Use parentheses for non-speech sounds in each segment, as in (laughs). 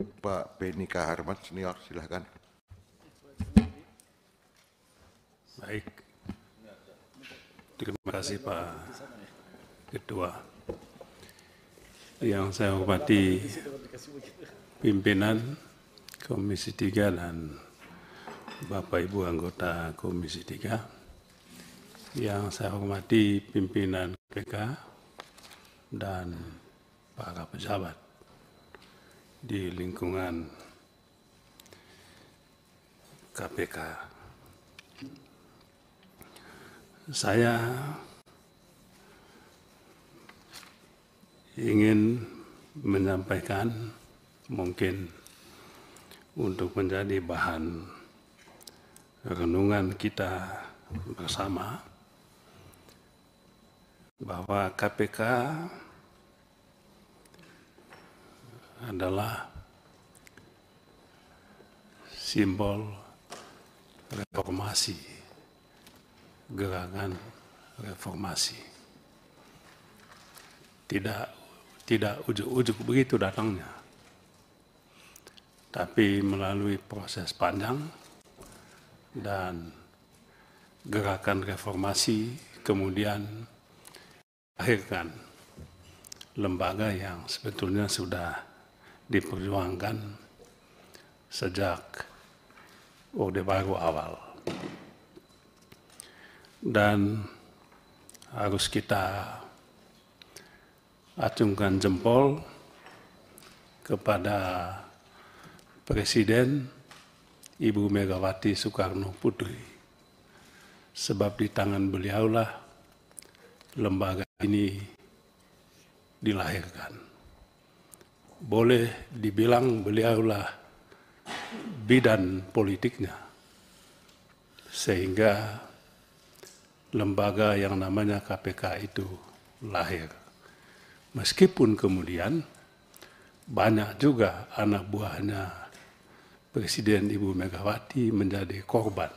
Pak Benika Harman senior silahkan. Baik. Terima kasih Pak Ketua. Yang saya hormati pimpinan Komisi Tiga dan Bapak Ibu anggota Komisi Tiga, Yang saya hormati pimpinan KPK dan para pejabat di lingkungan KPK. Saya ingin menyampaikan mungkin untuk menjadi bahan renungan kita bersama bahwa KPK adalah simbol reformasi, gerakan reformasi. Tidak tidak ujuk-ujuk begitu datangnya. Tapi melalui proses panjang dan gerakan reformasi kemudian akhirkan lembaga yang sebetulnya sudah diperjuangkan sejak Orde Baru awal. Dan harus kita acungkan jempol kepada Presiden Ibu Megawati Soekarno Putri. Sebab di tangan beliaulah lembaga ini dilahirkan boleh dibilang beliaulah bidan politiknya. Sehingga lembaga yang namanya KPK itu lahir. Meskipun kemudian banyak juga anak buahnya Presiden Ibu Megawati menjadi korban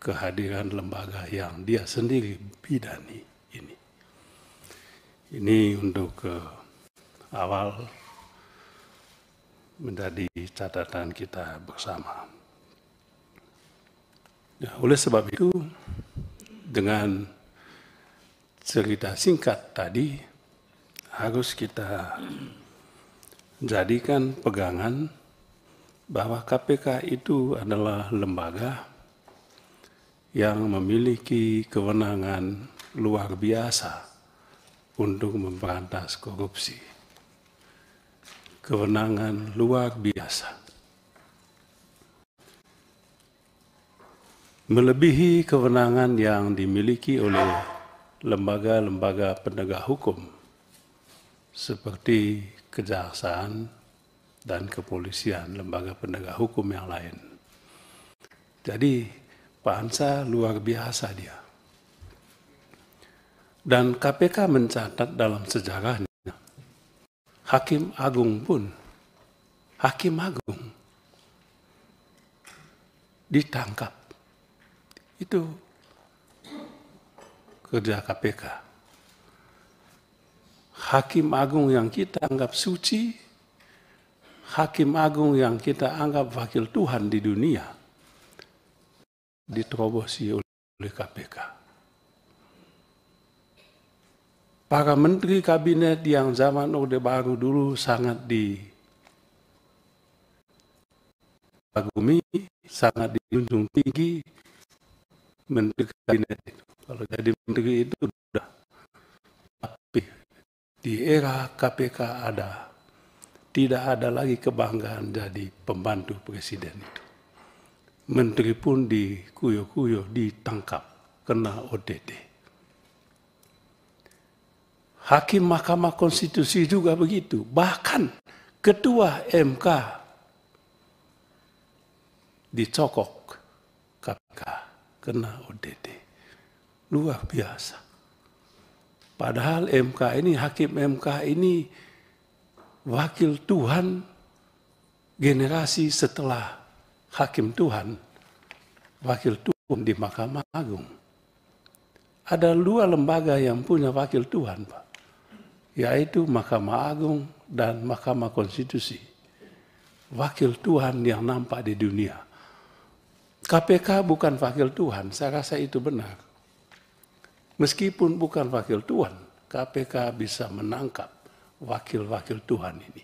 kehadiran lembaga yang dia sendiri bidani ini. Ini untuk eh, awal menjadi catatan kita bersama. Ya, oleh sebab itu, dengan cerita singkat tadi, harus kita jadikan pegangan bahwa KPK itu adalah lembaga yang memiliki kewenangan luar biasa untuk memberantas korupsi kewenangan luar biasa. Melebihi kewenangan yang dimiliki oleh lembaga-lembaga penegak hukum seperti kejaksaan dan kepolisian, lembaga penegak hukum yang lain. Jadi Pansa luar biasa dia. Dan KPK mencatat dalam sejarah. Hakim Agung pun, Hakim Agung ditangkap. Itu kerja KPK. Hakim Agung yang kita anggap suci, Hakim Agung yang kita anggap wakil Tuhan di dunia, diterobosi oleh KPK. para menteri kabinet yang zaman Orde Baru dulu sangat dikagumi, sangat dijunjung tinggi menteri kabinet. itu. Kalau jadi menteri itu sudah tapi di era KPK ada tidak ada lagi kebanggaan jadi pembantu presiden itu. Menteri pun di kuyo-kuyo, ditangkap, kena ODD. Hakim Mahkamah Konstitusi juga begitu. Bahkan Ketua MK dicokok KPK kena ODD. Luar biasa. Padahal MK ini, hakim MK ini wakil Tuhan generasi setelah hakim Tuhan, wakil Tuhan di Mahkamah Agung. Ada dua lembaga yang punya wakil Tuhan, Pak yaitu Mahkamah Agung dan Mahkamah Konstitusi. Wakil Tuhan yang nampak di dunia. KPK bukan wakil Tuhan, saya rasa itu benar. Meskipun bukan wakil Tuhan, KPK bisa menangkap wakil-wakil Tuhan ini.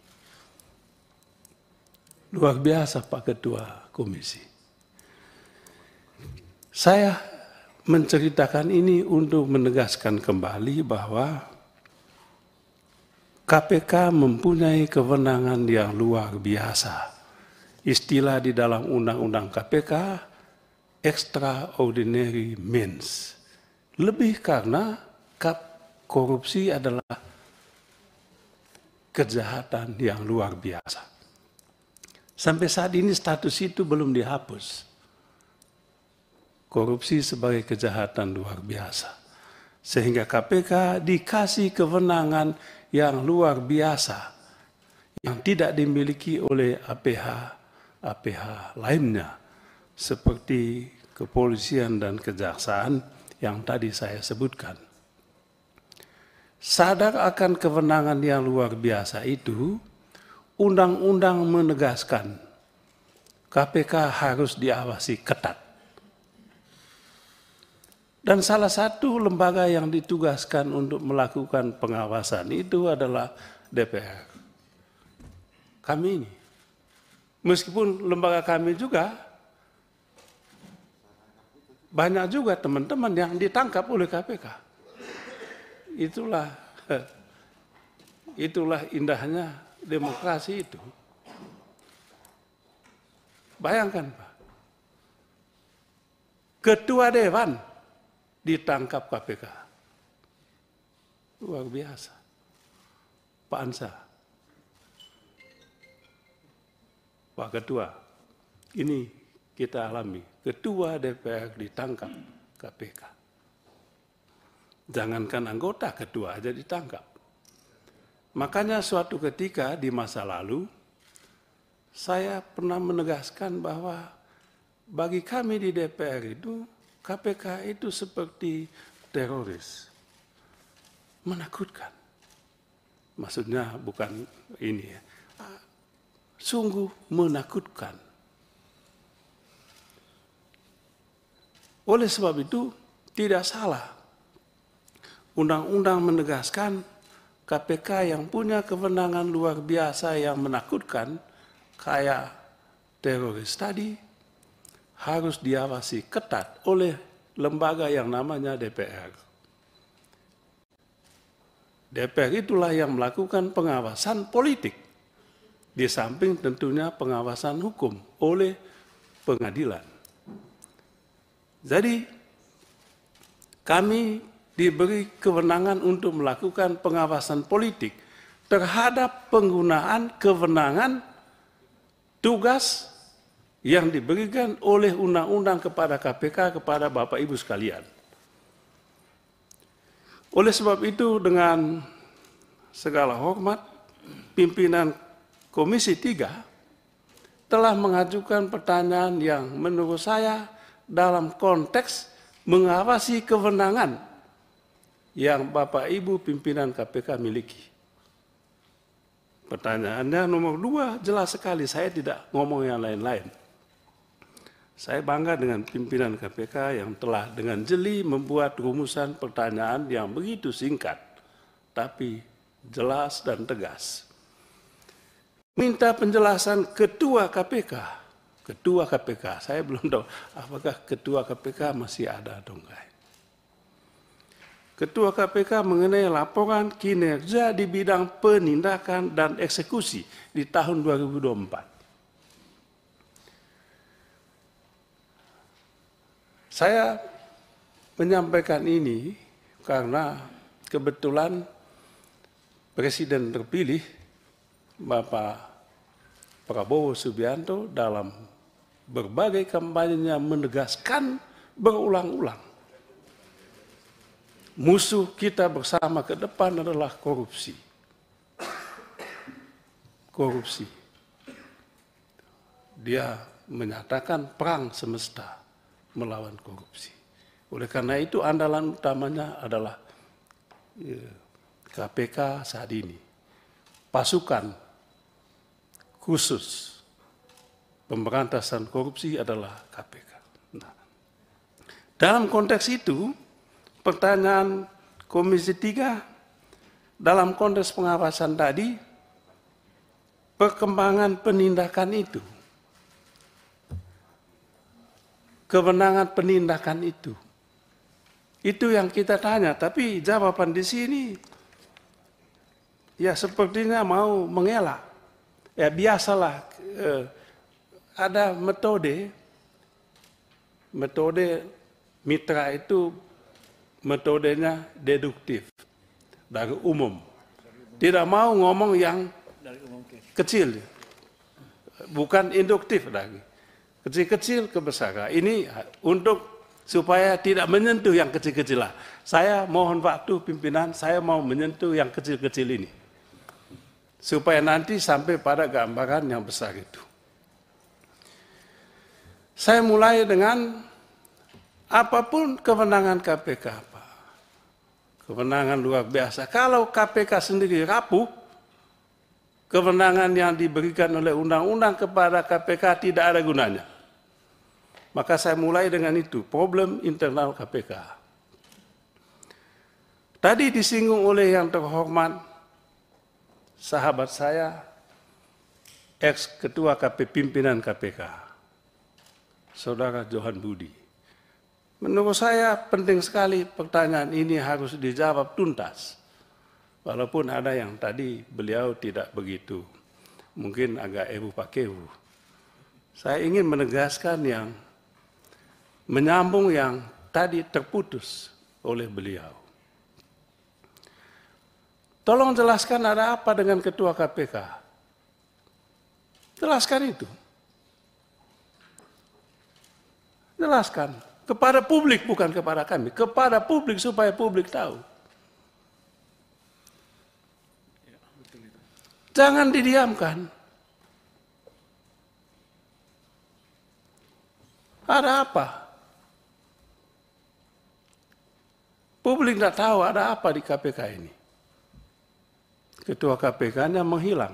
Luar biasa Pak Ketua Komisi. Saya menceritakan ini untuk menegaskan kembali bahwa KPK mempunyai kewenangan yang luar biasa. Istilah di dalam undang-undang KPK extraordinary means. Lebih karena korupsi adalah kejahatan yang luar biasa. Sampai saat ini status itu belum dihapus. Korupsi sebagai kejahatan luar biasa. Sehingga KPK dikasih kewenangan yang luar biasa yang tidak dimiliki oleh APH APH lainnya seperti kepolisian dan kejaksaan yang tadi saya sebutkan. Sadar akan kewenangan yang luar biasa itu, undang-undang menegaskan KPK harus diawasi ketat. Dan salah satu lembaga yang ditugaskan untuk melakukan pengawasan itu adalah DPR. Kami ini. Meskipun lembaga kami juga banyak juga teman-teman yang ditangkap oleh KPK. Itulah itulah indahnya demokrasi itu. Bayangkan Pak. Ketua Dewan ditangkap KPK. Luar biasa. Pak Ansa. Pak Ketua, ini kita alami. Ketua DPR ditangkap KPK. Jangankan anggota, ketua aja ditangkap. Makanya suatu ketika di masa lalu, saya pernah menegaskan bahwa bagi kami di DPR itu KPK itu seperti teroris. Menakutkan. Maksudnya bukan ini ya. Sungguh menakutkan. Oleh sebab itu tidak salah. Undang-undang menegaskan KPK yang punya kewenangan luar biasa yang menakutkan kayak teroris tadi harus diawasi ketat oleh lembaga yang namanya DPR. DPR itulah yang melakukan pengawasan politik, di samping tentunya pengawasan hukum oleh pengadilan. Jadi, kami diberi kewenangan untuk melakukan pengawasan politik terhadap penggunaan kewenangan tugas yang diberikan oleh undang-undang kepada KPK kepada Bapak Ibu sekalian. Oleh sebab itu dengan segala hormat pimpinan Komisi 3 telah mengajukan pertanyaan yang menurut saya dalam konteks mengawasi kewenangan yang Bapak Ibu pimpinan KPK miliki. Pertanyaannya nomor dua jelas sekali, saya tidak ngomong yang lain-lain. Saya bangga dengan pimpinan KPK yang telah dengan jeli membuat rumusan pertanyaan yang begitu singkat, tapi jelas dan tegas. Minta penjelasan Ketua KPK. Ketua KPK, saya (laughs) belum tahu apakah Ketua KPK masih ada atau enggak. Ketua KPK mengenai laporan kinerja di bidang penindakan dan eksekusi di tahun 2024. Saya menyampaikan ini karena kebetulan Presiden terpilih Bapak Prabowo Subianto dalam berbagai kampanyenya menegaskan berulang-ulang musuh kita bersama ke depan adalah korupsi. Korupsi. Dia menyatakan perang semesta melawan korupsi. Oleh karena itu andalan utamanya adalah KPK ya, saat ini. Pasukan khusus pemberantasan korupsi adalah KPK. Nah, dalam konteks itu, pertanyaan Komisi 3 dalam konteks pengawasan tadi, perkembangan penindakan itu kewenangan penindakan itu. Itu yang kita tanya, tapi jawaban di sini ya sepertinya mau mengelak. Ya biasalah eh, ada metode metode mitra itu metodenya deduktif dari umum. Tidak mau ngomong yang kecil. Bukan induktif lagi kecil-kecil ke besar. Nah, ini untuk supaya tidak menyentuh yang kecil-kecil lah. Saya mohon waktu pimpinan, saya mau menyentuh yang kecil-kecil ini. Supaya nanti sampai pada gambaran yang besar itu. Saya mulai dengan apapun kemenangan KPK. apa, kemenangan luar biasa. Kalau KPK sendiri rapuh, kemenangan yang diberikan oleh undang-undang kepada KPK tidak ada gunanya. Maka saya mulai dengan itu, problem internal KPK. Tadi disinggung oleh yang terhormat sahabat saya, ex ketua KP pimpinan KPK, saudara Johan Budi. Menurut saya penting sekali pertanyaan ini harus dijawab tuntas. Walaupun ada yang tadi beliau tidak begitu. Mungkin agak ebu pakewu. Saya ingin menegaskan yang menyambung yang tadi terputus oleh beliau. Tolong jelaskan ada apa dengan ketua KPK. Jelaskan itu. Jelaskan kepada publik bukan kepada kami, kepada publik supaya publik tahu. Jangan didiamkan. Ada apa? Publik tidak tahu ada apa di KPK ini. Ketua KPK-nya menghilang.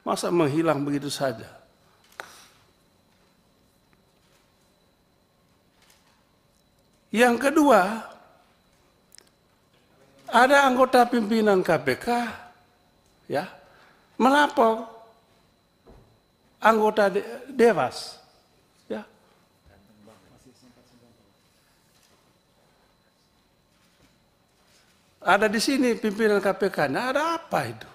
Masa menghilang begitu saja? Yang kedua, ada anggota pimpinan KPK ya melapor anggota Dewas Ada di sini pimpinan KPK. Nah, ada apa itu?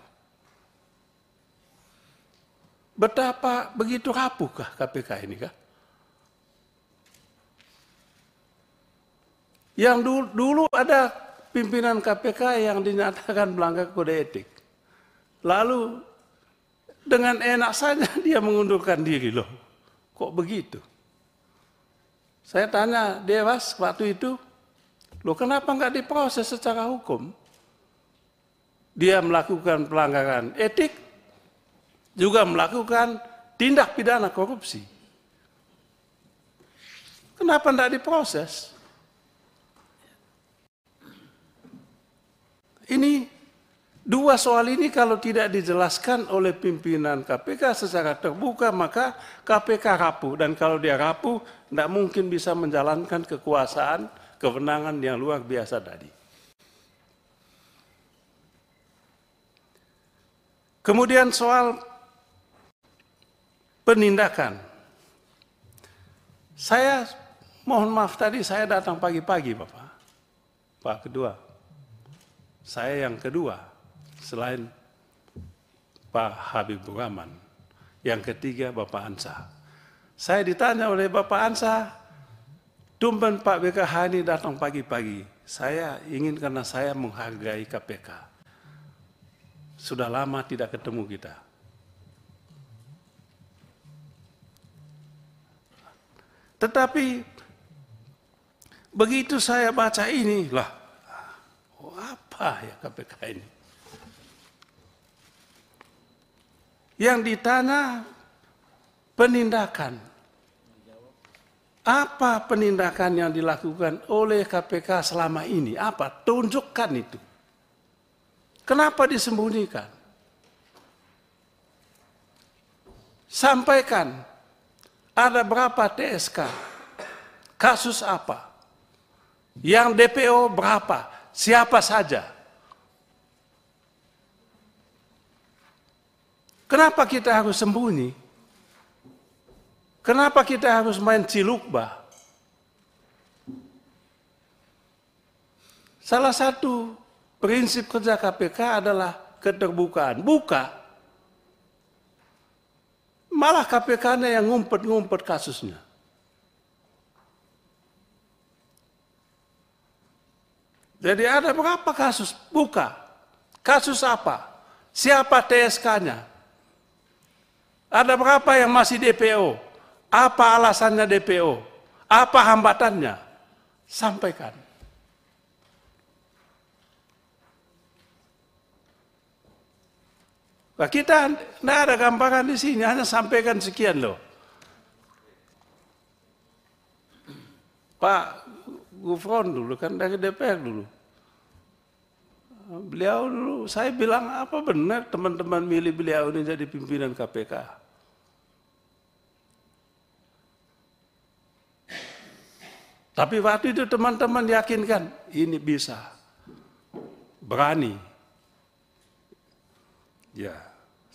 Betapa begitu rapuhkah KPK ini kah? Yang dulu, dulu ada pimpinan KPK yang dinyatakan melanggar kode etik. Lalu dengan enak saja (laughs) dia mengundurkan diri loh. Kok begitu? Saya tanya Dewas waktu itu, Loh kenapa nggak diproses secara hukum? Dia melakukan pelanggaran etik, juga melakukan tindak pidana korupsi. Kenapa tidak diproses? Ini dua soal ini kalau tidak dijelaskan oleh pimpinan KPK secara terbuka maka KPK rapuh dan kalau dia rapuh tidak mungkin bisa menjalankan kekuasaan kewenangan yang luar biasa tadi. Kemudian soal penindakan. Saya mohon maaf tadi saya datang pagi-pagi Bapak. Pak kedua. Saya yang kedua selain Pak Habib Rahman. Yang ketiga Bapak Ansa. Saya ditanya oleh Bapak Ansa, Tumben Pak BK Hani datang pagi-pagi. Saya ingin karena saya menghargai KPK. Sudah lama tidak ketemu kita. Tetapi begitu saya baca ini, lah oh apa ya KPK ini? Yang di tanah penindakan, apa penindakan yang dilakukan oleh KPK selama ini? Apa? Tunjukkan itu. Kenapa disembunyikan? Sampaikan ada berapa TSK? Kasus apa? Yang DPO berapa? Siapa saja? Kenapa kita harus sembunyi? Kenapa kita harus main cilukba? Salah satu prinsip kerja KPK adalah keterbukaan. Buka. Malah KPK-nya yang ngumpet-ngumpet kasusnya. Jadi ada berapa kasus? Buka. Kasus apa? Siapa TSK-nya? Ada berapa yang masih DPO? Apa alasannya DPO? Apa hambatannya? Sampaikan. Nah, kita tidak ada gampangan di sini, hanya sampaikan sekian loh. Pak Gufron dulu kan dari DPR dulu. Beliau dulu, saya bilang apa benar teman-teman milih beliau ini jadi pimpinan KPK. Tapi waktu itu teman-teman yakinkan, ini bisa. Berani. Ya,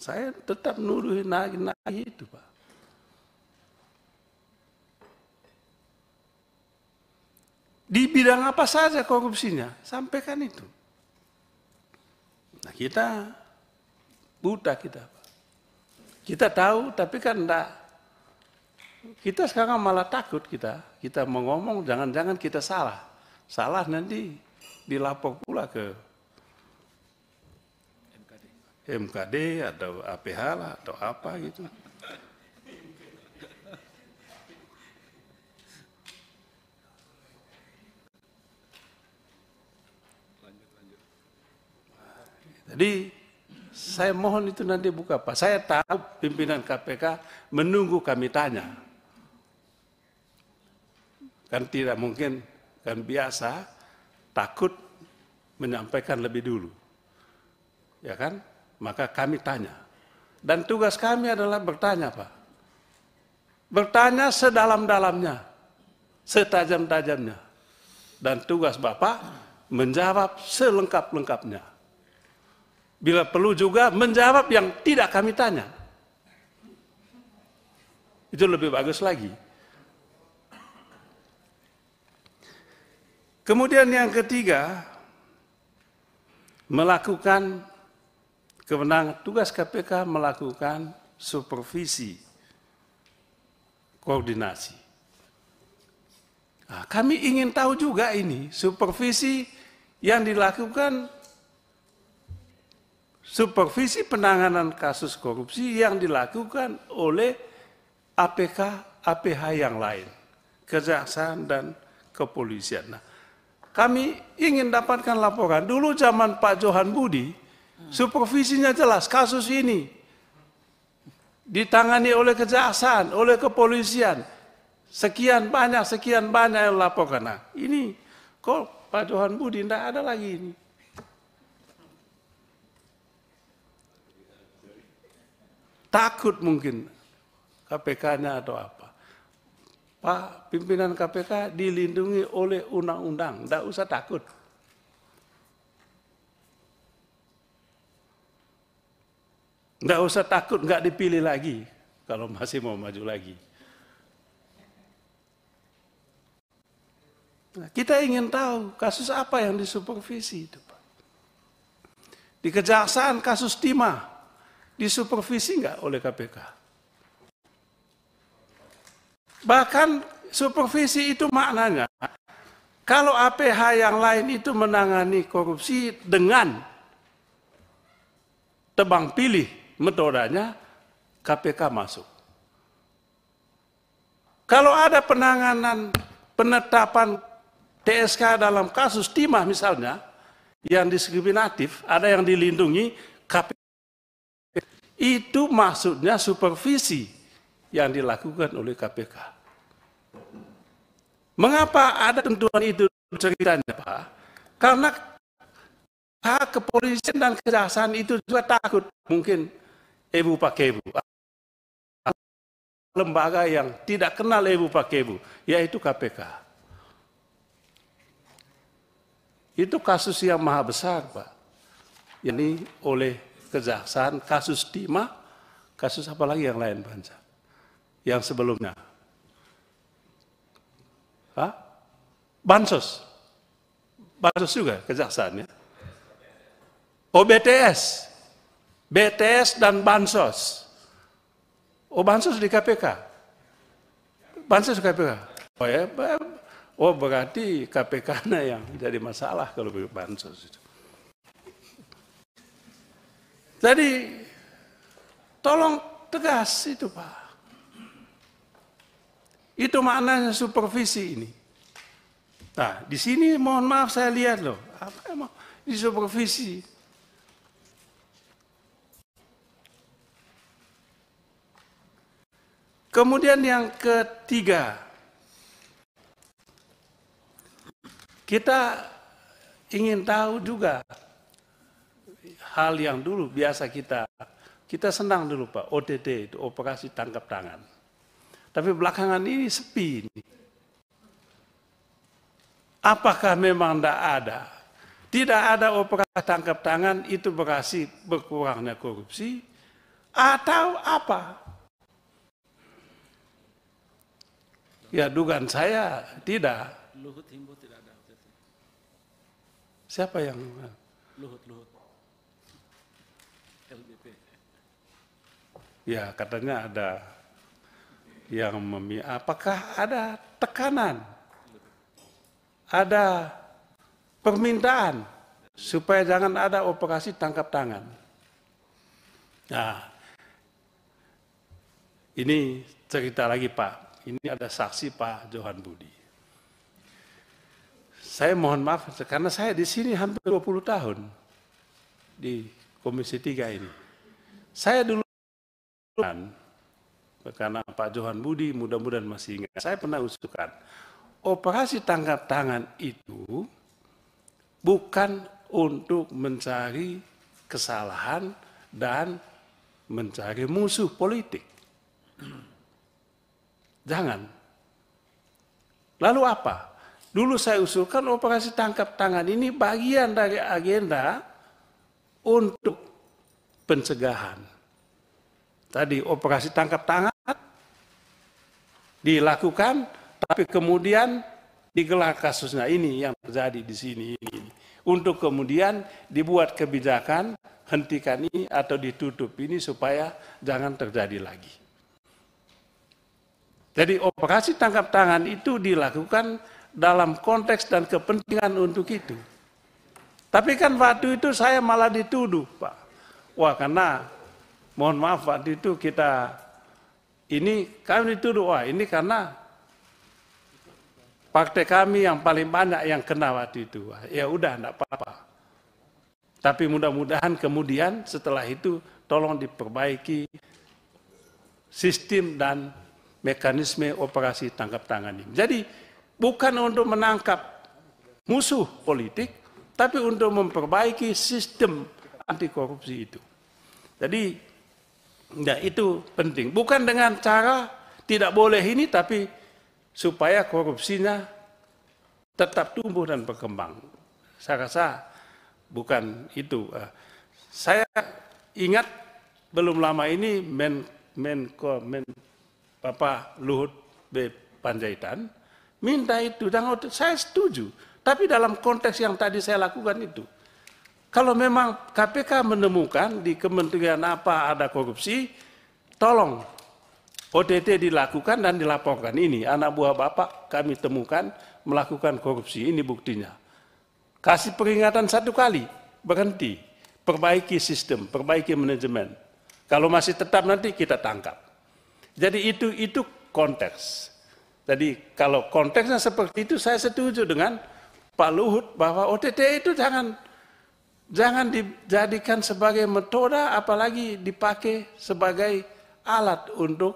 saya tetap nuruhin naik-naik itu, Pak. Di bidang apa saja korupsinya, sampaikan itu. Nah kita buta kita. Pak. Kita tahu tapi kan enggak kita sekarang malah takut kita. Kita mengomong jangan-jangan kita salah. Salah nanti dilapor pula ke MKD, MKD atau APH lah atau apa gitu. Jadi saya mohon itu nanti buka Pak. Saya tahu pimpinan KPK menunggu kami tanya. Kan tidak mungkin, kan biasa takut menyampaikan lebih dulu. Ya kan? Maka kami tanya. Dan tugas kami adalah bertanya, Pak. Bertanya sedalam-dalamnya, setajam-tajamnya. Dan tugas Bapak menjawab selengkap-lengkapnya. Bila perlu juga menjawab yang tidak kami tanya. Itu lebih bagus lagi. Kemudian yang ketiga, melakukan kewenangan tugas KPK melakukan supervisi koordinasi. Nah, kami ingin tahu juga ini supervisi yang dilakukan supervisi penanganan kasus korupsi yang dilakukan oleh APK, APH yang lain, kejaksaan dan kepolisian. Nah, kami ingin dapatkan laporan. Dulu zaman Pak Johan Budi, supervisinya jelas, kasus ini ditangani oleh kejaksaan, oleh kepolisian. Sekian banyak, sekian banyak yang laporkan. Nah, ini kok Pak Johan Budi tidak ada lagi ini. Takut mungkin KPK-nya atau apa. Pak, pimpinan KPK dilindungi oleh undang-undang, tidak usah takut. Tidak usah takut nggak dipilih lagi kalau masih mau maju lagi. Nah, kita ingin tahu kasus apa yang disupervisi itu, Pak. Di kejaksaan kasus timah disupervisi nggak oleh KPK? Bahkan supervisi itu maknanya kalau APH yang lain itu menangani korupsi dengan tebang pilih metodenya, KPK masuk. Kalau ada penanganan penetapan TSK dalam kasus timah misalnya, yang diskriminatif, ada yang dilindungi, KPK itu maksudnya supervisi yang dilakukan oleh KPK. Mengapa ada tentuan itu ceritanya Pak? Karena hak kepolisian dan kejaksaan itu juga takut mungkin ibu pakai ibu lembaga yang tidak kenal ibu pakai ibu yaitu KPK itu kasus yang maha besar pak ini oleh kejaksaan kasus Timah kasus apa lagi yang lain Pak? yang sebelumnya? Hah? Bansos. Bansos juga kejaksaan ya. Oh BTS. BTS dan Bansos. Oh Bansos di KPK. Bansos di KPK. Oh ya, eh, oh berarti kpk yang jadi masalah kalau begitu Bansos itu. Jadi tolong tegas itu Pak. Itu maknanya supervisi ini. Nah, di sini mohon maaf saya lihat loh, apa emang di supervisi? Kemudian yang ketiga, kita ingin tahu juga hal yang dulu biasa kita kita senang dulu Pak, OTT itu operasi tangkap tangan. Tapi belakangan ini sepi. ini. Apakah memang tidak ada? Tidak ada operasi oh, tangkap tangan itu berarti berkurangnya korupsi atau apa? Ya dugaan saya tidak. Luhut Himbo tidak ada. Siapa yang? Luhut Luhut. LBP. Ya katanya ada yang memi apakah ada tekanan, ada permintaan supaya jangan ada operasi tangkap tangan. Nah, ini cerita lagi Pak, ini ada saksi Pak Johan Budi. Saya mohon maaf karena saya di sini hampir 20 tahun di Komisi 3 ini. Saya dulu karena Pak Johan Budi mudah-mudahan masih ingat. Saya pernah usulkan, operasi tangkap tangan itu bukan untuk mencari kesalahan dan mencari musuh politik. Jangan. Lalu apa? Dulu saya usulkan operasi tangkap tangan ini bagian dari agenda untuk pencegahan. Tadi operasi tangkap tangan dilakukan, tapi kemudian digelar kasusnya ini yang terjadi di sini ini. Untuk kemudian dibuat kebijakan hentikan ini atau ditutup ini supaya jangan terjadi lagi. Jadi operasi tangkap tangan itu dilakukan dalam konteks dan kepentingan untuk itu. Tapi kan waktu itu saya malah dituduh, Pak. Wah, karena mohon maaf waktu itu kita ini kami dituduh, wah ini karena partai kami yang paling banyak yang kena waktu itu. Ya udah, enggak apa-apa. Tapi mudah-mudahan kemudian setelah itu tolong diperbaiki sistem dan mekanisme operasi tangkap tangan ini. Jadi bukan untuk menangkap musuh politik, tapi untuk memperbaiki sistem anti korupsi itu. Jadi Nah, itu penting. Bukan dengan cara tidak boleh ini, tapi supaya korupsinya tetap tumbuh dan berkembang. Saya rasa bukan itu. Eh, saya ingat belum lama ini men, Menko men, Luhut B. Panjaitan minta itu dan saya setuju. Tapi dalam konteks yang tadi saya lakukan itu, kalau memang KPK menemukan di kementerian apa ada korupsi, tolong OTT dilakukan dan dilaporkan. Ini anak buah Bapak kami temukan melakukan korupsi. Ini buktinya. Kasih peringatan satu kali, berhenti. Perbaiki sistem, perbaiki manajemen. Kalau masih tetap nanti kita tangkap. Jadi itu itu konteks. Jadi kalau konteksnya seperti itu saya setuju dengan Pak Luhut bahwa OTT itu jangan Jangan dijadikan sebagai metoda, apalagi dipakai sebagai alat untuk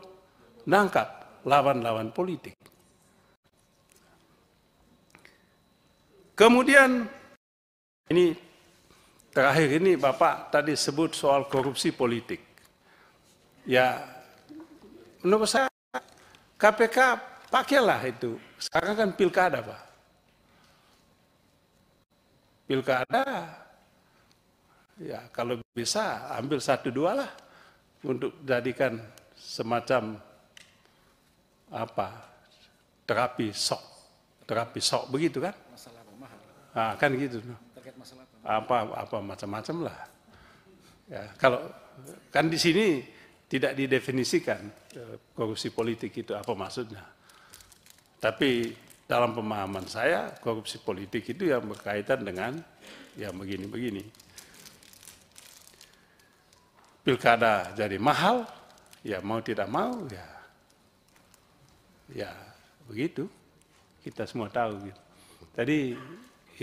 nangkap lawan-lawan politik. Kemudian ini terakhir ini Bapak tadi sebut soal korupsi politik. Ya menurut saya KPK pakailah itu. Sekarang kan pilkada Pak. Pilkada Ya, kalau bisa ambil satu dua lah untuk jadikan semacam apa terapi sok, terapi sok begitu kan? Masalah rumah Nah, kan gitu. Terkait masalah apa apa macam-macam lah. Ya, kalau kan di sini tidak didefinisikan eh, korupsi politik itu apa maksudnya. Tapi dalam pemahaman saya korupsi politik itu yang berkaitan dengan yang begini-begini pilkada jadi mahal, ya mau tidak mau ya ya begitu kita semua tahu gitu. Jadi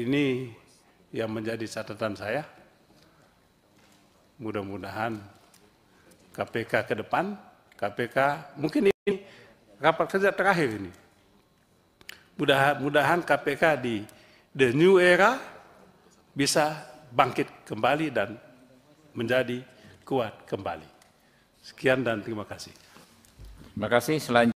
ini yang menjadi catatan saya. Mudah-mudahan KPK ke depan, KPK mungkin ini rapat kerja terakhir ini. Mudah-mudahan KPK di the new era bisa bangkit kembali dan menjadi kuat kembali. Sekian dan terima kasih. Terima kasih. Selanjutnya